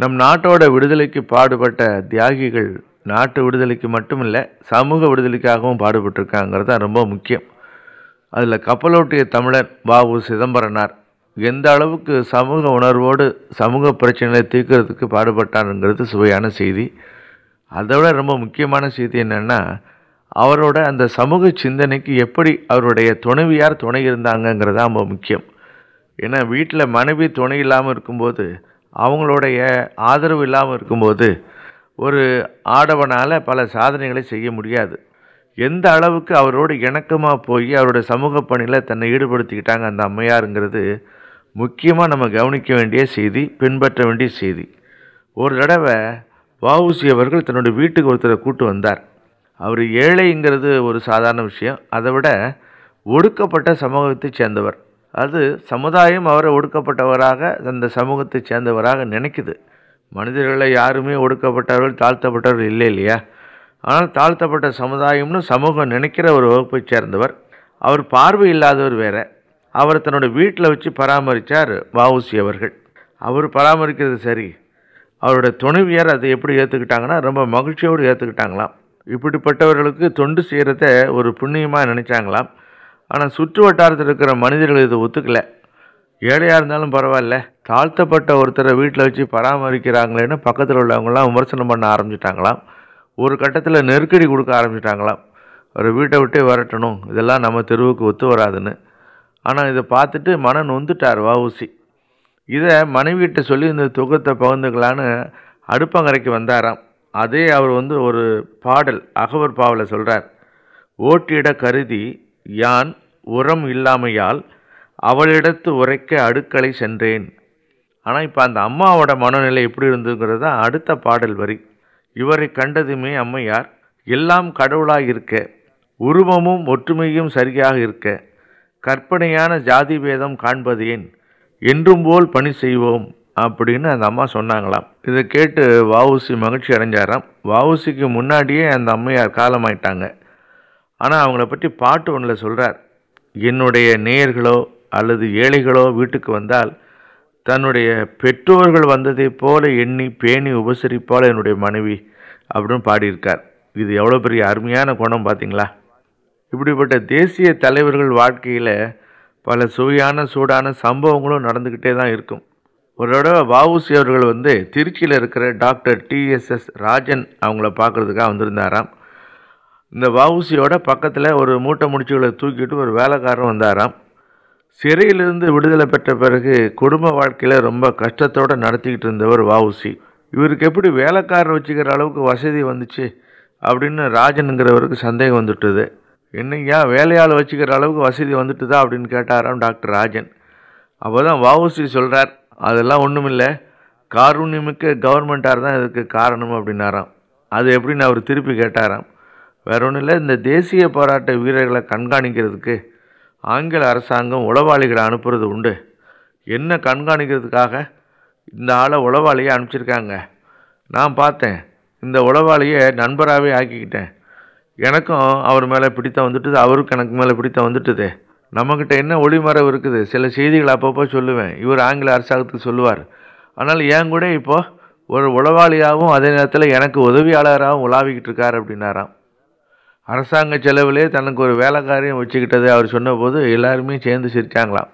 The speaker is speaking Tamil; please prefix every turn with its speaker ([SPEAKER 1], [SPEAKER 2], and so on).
[SPEAKER 1] நம் நாட்டோட விடுதலைக்கு பாடுபட்ட தியாகிகள் நாட்டு விடுதலைக்கு மட்டும் இல்லை சமூக விடுதலைக்காகவும் பாடுபட்டிருக்காங்கிறது தான் ரொம்ப முக்கியம் அதில் கப்பலோட்டிய தமிழர் பாபு சிதம்பரனார் எந்த அளவுக்கு சமூக உணர்வோடு சமூக பிரச்சனைகளை தீர்க்கிறதுக்கு பாடுபட்டாருங்கிறது சுவையான செய்தி அதை விட ரொம்ப முக்கியமான செய்தி என்னென்னா அவரோட அந்த சமூக சிந்தனைக்கு எப்படி அவருடைய துணைவியார் துணை இருந்தாங்கங்கிறது தான் ரொம்ப முக்கியம் ஏன்னா வீட்டில் மனைவி துணை இல்லாமல் இருக்கும்போது அவங்களுடைய ஆதரவு இல்லாமல் இருக்கும்போது ஒரு ஆடவனால் பல சாதனைகளை செய்ய முடியாது எந்த அளவுக்கு அவரோடு இணக்கமாக போய் அவரோட சமூக பணியில் தன்னை ஈடுபடுத்திக்கிட்டாங்க அந்த அம்மையாருங்கிறது முக்கியமாக நம்ம கவனிக்க வேண்டிய செய்தி பின்பற்ற வேண்டிய செய்தி ஒரு தடவை வவுசி அவர்கள் தன்னுடைய வீட்டுக்கு ஒருத்தரை கூட்டு வந்தார் அவர் ஏழைங்கிறது ஒரு சாதாரண விஷயம் அதை விட ஒடுக்கப்பட்ட சமூகத்தைச் சேர்ந்தவர் அது சமுதாயம் அவரை ஒடுக்கப்பட்டவராக அந்த சமூகத்தை சேர்ந்தவராக நினைக்குது மனிதர்களை யாருமே ஒடுக்கப்பட்டவர்கள் தாழ்த்தப்பட்டவர்கள் இல்லை இல்லையா ஆனால் தாழ்த்தப்பட்ட சமுதாயம்னு சமூகம் நினைக்கிற ஒரு வகுப்பை சேர்ந்தவர் அவர் பார்வை இல்லாதவர் வேற அவர் தன்னோட வீட்டில் வச்சு பராமரித்தார் வவுசி அவர்கள் அவர் பராமரிக்கிறது சரி அவரோட துணைவியார் அதை எப்படி ஏற்றுக்கிட்டாங்கன்னா ரொம்ப மகிழ்ச்சியோடு ஏற்றுக்கிட்டாங்களாம் இப்படிப்பட்டவர்களுக்கு தொண்டு செய்கிறத ஒரு புண்ணியமாக நினச்சாங்களாம் ஆனால் சுற்று வட்டாரத்தில் இருக்கிற மனிதர்கள் இது ஒத்துக்கலை ஏழையாக இருந்தாலும் பரவாயில்ல தாழ்த்தப்பட்ட ஒருத்தரை வீட்டில் வச்சு பராமரிக்கிறாங்களேன்னு பக்கத்தில் உள்ளவங்களாம் விமர்சனம் பண்ண ஆரம்பிச்சிட்டாங்களாம் ஒரு கட்டத்தில் நெருக்கடி கொடுக்க ஆரம்பிச்சிட்டாங்களாம் ஒரு வீட்டை விட்டே வரட்டணும் இதெல்லாம் நம்ம தெருவுக்கு ஒத்து வராதுன்னு ஆனால் இதை பார்த்துட்டு மன நொந்துட்டார் வவுசி இதை மனைவியிட்ட சொல்லி இந்த துக்கத்தை பகிர்ந்துக்கலான்னு அடுப்பங்கரைக்கு வந்தாராம் அதே அவர் வந்து ஒரு பாடல் அகவர் பாவலை சொல்கிறார் ஓட்டிட கருதி யான் உரம் இல்லாமையால் அவளிடத்து உரைக்க அடுக்களை சென்றேன் ஆனால் இப்போ அந்த அம்மாவோட மனநிலை எப்படி இருந்துங்கிறது தான் அடுத்த பாடல் வரி இவரை கண்டதுமே அம்மையார் எல்லாம் கடவுளாக இருக்க உருவமும் ஒற்றுமையும் சரியாக இருக்க கற்பனையான ஜாதி பேதம் காண்பது ஏன் என்றும் போல் பணி செய்வோம் அப்படின்னு அந்த அம்மா சொன்னாங்களாம் இதை கேட்டு வவுசி மகிழ்ச்சி அடைஞ்சாராம் வவுசிக்கு முன்னாடியே அந்த அம்மையார் காலமாயிட்டாங்க ஆனால் அவங்கள பற்றி பாட்டு ஒன்றில் சொல்கிறார் என்னுடைய நேயர்களோ அல்லது ஏழைகளோ வீட்டுக்கு வந்தால் தன்னுடைய பெற்றோர்கள் வந்ததை போல எண்ணி பேணி உபசரிப்பால் என்னுடைய மனைவி அப்படின்னு பாடியிருக்கார் இது எவ்வளோ பெரிய அருமையான குணம் பார்த்தீங்களா இப்படிப்பட்ட தேசிய தலைவர்கள் வாழ்க்கையில் பல சுவையான சூடான சம்பவங்களும் நடந்துக்கிட்டே தான் இருக்கும் ஒரு தடவை வவுசி அவர்கள் வந்து திருச்சியில் இருக்கிற டாக்டர் டிஎஸ்எஸ் ராஜன் அவங்கள பார்க்குறதுக்காக வந்திருந்தாராம் இந்த வவுசியோட பக்கத்தில் ஒரு மூட்டை முடிச்சுகளை தூக்கிட்டு ஒரு வேலைக்காரன் வந்தாராம் சிறையிலிருந்து விடுதலை பெற்ற பிறகு குடும்ப வாழ்க்கையில் ரொம்ப கஷ்டத்தோடு நடத்திக்கிட்டு இருந்தவர் வவுசி இவருக்கு எப்படி வேலைக்காரன் வச்சுக்கிற அளவுக்கு வசதி வந்துச்சு அப்படின்னு ராஜனுங்கிறவருக்கு சந்தேகம் வந்துட்டுது என்னையா வேலையால் வச்சுக்கிற அளவுக்கு வசதி வந்துட்டுதா அப்படின்னு கேட்டாராம் டாக்டர் ராஜன் அப்போ தான் வவுசி சொல்கிறார் அதெல்லாம் ஒன்றும் இல்லை காரூண்யமிக்க கவர்மெண்ட்டார் தான் இதுக்கு காரணம் அப்படின்னாராம் அது எப்படின்னு அவர் திருப்பி கேட்டாராம் வேற ஒன்றும் இல்லை இந்த தேசிய போராட்ட வீரர்களை கண்காணிக்கிறதுக்கு ஆங்கில அரசாங்கம் உளவாளிகளை அனுப்புறது உண்டு என்ன கண்காணிக்கிறதுக்காக இந்த ஆளை உளவாளியை அனுப்பிச்சிருக்காங்க நான் பார்த்தேன் இந்த உளவாளியை நண்பராகவே ஆக்கிக்கிட்டேன் எனக்கும் அவர் மேலே பிடித்தம் வந்துட்டுது அவருக்கும் எனக்கு மேலே பிடித்தம் வந்துட்டுது நம்மக்கிட்ட என்ன ஒளிமரவு இருக்குது சில செய்திகள் அப்பப்போ சொல்லுவேன் இவர் ஆங்கில அரசாங்கத்துக்கு சொல்லுவார் ஆனால் ஏன் கூட இப்போது ஒரு உளவாளியாகவும் அதே நேரத்தில் எனக்கு உதவியாளராகவும் உலாவிக்கிட்டு இருக்கார் அப்படின்னாராம் அரசாங்க செலவிலே தனக்கு ஒரு வேலைக்காரியம் வச்சுக்கிட்டது அவர் சொன்னபோது எல்லாருமே சேர்ந்து சிரித்தாங்களாம்